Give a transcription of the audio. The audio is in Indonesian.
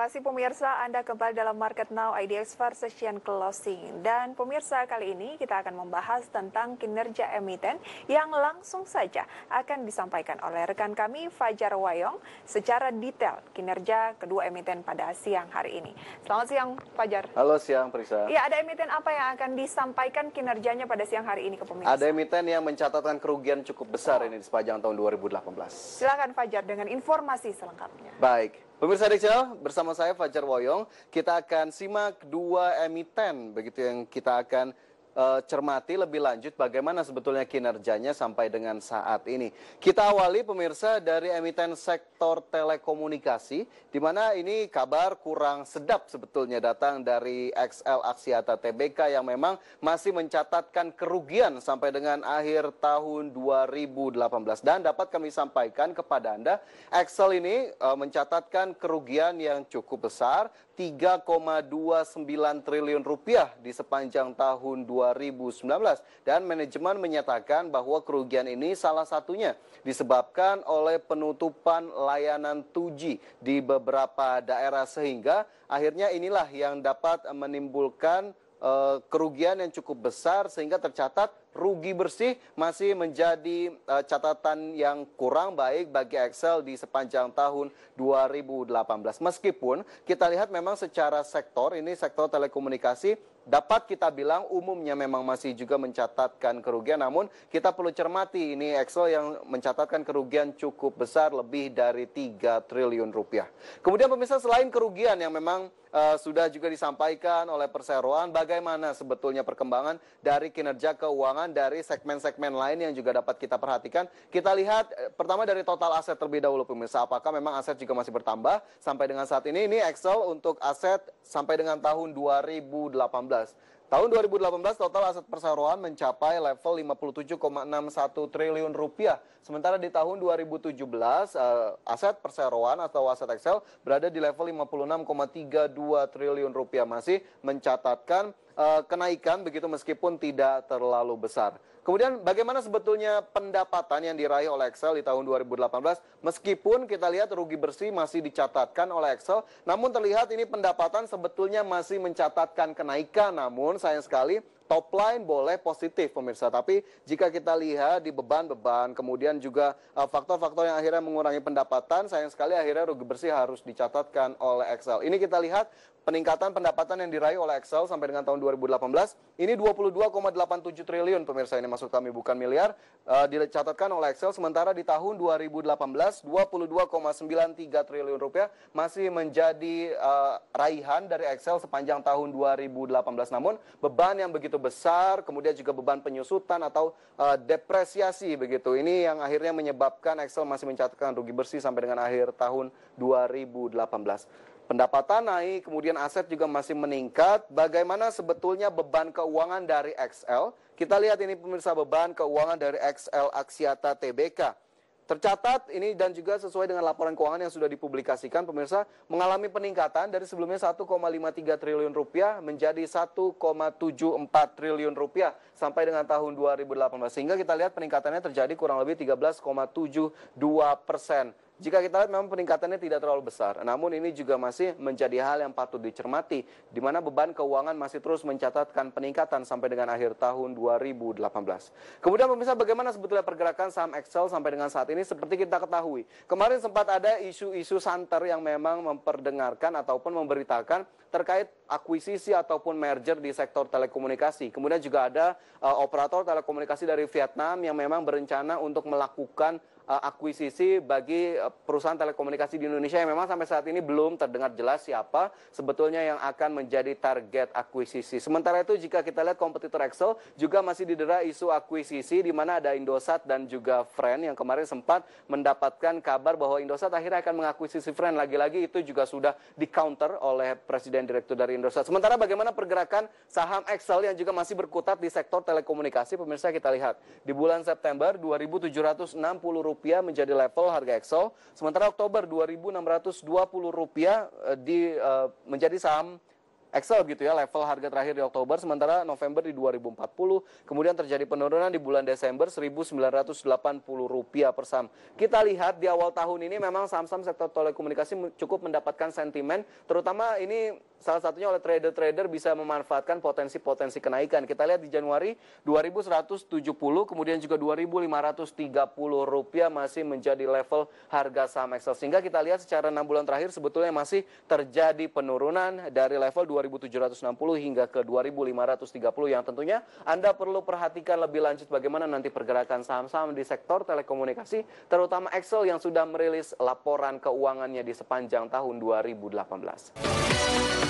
kasih pemirsa Anda kembali dalam Market Now IDX Far Session Closing. Dan pemirsa kali ini kita akan membahas tentang kinerja emiten yang langsung saja akan disampaikan oleh rekan kami Fajar Wayong secara detail kinerja kedua emiten pada siang hari ini. Selamat siang Fajar. Halo siang Prisa. Ya ada emiten apa yang akan disampaikan kinerjanya pada siang hari ini ke pemirsa? Ada emiten yang mencatatkan kerugian cukup besar oh. ini di sepanjang tahun 2018. Silakan Fajar dengan informasi selengkapnya. Baik. Pemirsa Dexel, bersama saya Fajar Woyong, kita akan simak dua emiten begitu yang kita akan Eh, cermati lebih lanjut bagaimana sebetulnya kinerjanya sampai dengan saat ini. Kita awali pemirsa dari emiten sektor telekomunikasi, di mana ini kabar kurang sedap sebetulnya datang dari XL Aksiata TBK yang memang masih mencatatkan kerugian sampai dengan akhir tahun 2018 dan dapat kami sampaikan kepada Anda, XL ini uh, mencatatkan kerugian yang cukup besar 3,29 triliun rupiah di sepanjang tahun 2018. 2019 dan manajemen menyatakan bahwa kerugian ini salah satunya disebabkan oleh penutupan layanan 2 di beberapa daerah sehingga akhirnya inilah yang dapat menimbulkan eh, kerugian yang cukup besar sehingga tercatat rugi bersih masih menjadi uh, catatan yang kurang baik bagi Excel di sepanjang tahun 2018. Meskipun kita lihat memang secara sektor ini sektor telekomunikasi dapat kita bilang umumnya memang masih juga mencatatkan kerugian namun kita perlu cermati ini Excel yang mencatatkan kerugian cukup besar lebih dari 3 triliun rupiah. Kemudian pemirsa selain kerugian yang memang uh, sudah juga disampaikan oleh perseroan bagaimana sebetulnya perkembangan dari kinerja keuangan perkembangan dari segmen-segmen lain yang juga dapat kita perhatikan. Kita lihat eh, pertama dari total aset terlebih dahulu pemirsa, apakah memang aset juga masih bertambah sampai dengan saat ini? Ini Excel untuk aset sampai dengan tahun 2018. Tahun 2018 total aset perseroan mencapai level 57,61 triliun rupiah. Sementara di tahun 2017 eh, aset perseroan atau aset Excel berada di level 56,32 triliun rupiah masih mencatatkan uh, kenaikan begitu meskipun tidak terlalu besar. Kemudian bagaimana sebetulnya pendapatan yang diraih oleh Excel di tahun 2018 meskipun kita lihat rugi bersih masih dicatatkan oleh Excel namun terlihat ini pendapatan sebetulnya masih mencatatkan kenaikan namun sayang sekali top line boleh positif pemirsa, tapi jika kita lihat di beban-beban, kemudian juga eh, faktor-faktor uh, yang akhirnya mengurangi pendapatan, sayang sekali akhirnya rugi bersih harus dicatatkan oleh Excel. Ini kita lihat peningkatan pendapatan yang diraih oleh Excel sampai dengan tahun 2018 ini 22,87 triliun pemirsa ini masuk kami bukan miliar uh, dicatatkan oleh Excel sementara di tahun 2018 22,93 triliun rupiah masih menjadi uh, raihan dari Excel sepanjang tahun 2018 namun beban yang begitu besar, kemudian juga beban penyusutan atau uh, depresiasi begitu. Ini yang akhirnya menyebabkan Excel masih mencatatkan rugi bersih sampai dengan akhir tahun 2018. Pendapatan naik, kemudian aset juga masih meningkat. Bagaimana sebetulnya beban keuangan dari XL? Kita lihat ini pemirsa beban keuangan dari XL Aksiata Tbk Tercatat ini dan juga sesuai dengan laporan keuangan yang sudah dipublikasikan pemirsa mengalami peningkatan dari sebelumnya 1,53 triliun rupiah menjadi 1,74 triliun rupiah sampai dengan tahun 2018 sehingga kita lihat peningkatannya terjadi kurang lebih 13,72 persen jika kita lihat memang peningkatannya tidak terlalu besar, namun ini juga masih menjadi hal yang patut dicermati, di mana beban keuangan masih terus mencatatkan peningkatan sampai dengan akhir tahun 2018. Kemudian pemirsa bagaimana sebetulnya pergerakan saham Excel sampai dengan saat ini seperti kita ketahui. Kemarin sempat ada isu-isu santer yang memang memperdengarkan ataupun memberitakan terkait akuisisi ataupun merger di sektor telekomunikasi. Kemudian juga ada uh, operator telekomunikasi dari Vietnam yang memang berencana untuk melakukan Eh, akuisisi bagi eh, perusahaan telekomunikasi di Indonesia yang memang sampai saat ini belum terdengar jelas siapa sebetulnya yang akan menjadi target akuisisi. Sementara itu jika kita lihat kompetitor Excel juga masih didera isu akuisisi di mana ada Indosat dan juga Friend yang kemarin sempat mendapatkan kabar bahwa Indosat akhirnya akan mengakuisisi Friend. Lagi-lagi itu juga sudah di counter oleh Presiden Direktur dari Indosat. Sementara bagaimana pergerakan saham Excel yang juga masih berkutat di sektor telekomunikasi pemirsa kita lihat di bulan September 2760 rupiah menjadi level harga EXO, sementara Oktober 2.620 rupiah eh, di uh, menjadi saham Excel gitu ya level harga terakhir di Oktober sementara November di 2040 kemudian terjadi penurunan di bulan Desember 1980 rupiah per saham kita lihat di awal tahun ini memang saham-saham sektor telekomunikasi cukup mendapatkan sentimen terutama ini salah satunya oleh trader-trader bisa memanfaatkan potensi-potensi kenaikan. Kita lihat di Januari 2170 kemudian juga 2530 rupiah masih menjadi level harga saham Excel. Sehingga kita lihat secara 6 bulan terakhir sebetulnya masih terjadi penurunan dari level 2760 hingga ke 2530 yang tentunya Anda perlu perhatikan lebih lanjut bagaimana nanti pergerakan saham-saham di sektor telekomunikasi terutama Excel yang sudah merilis laporan keuangannya di sepanjang tahun 2018.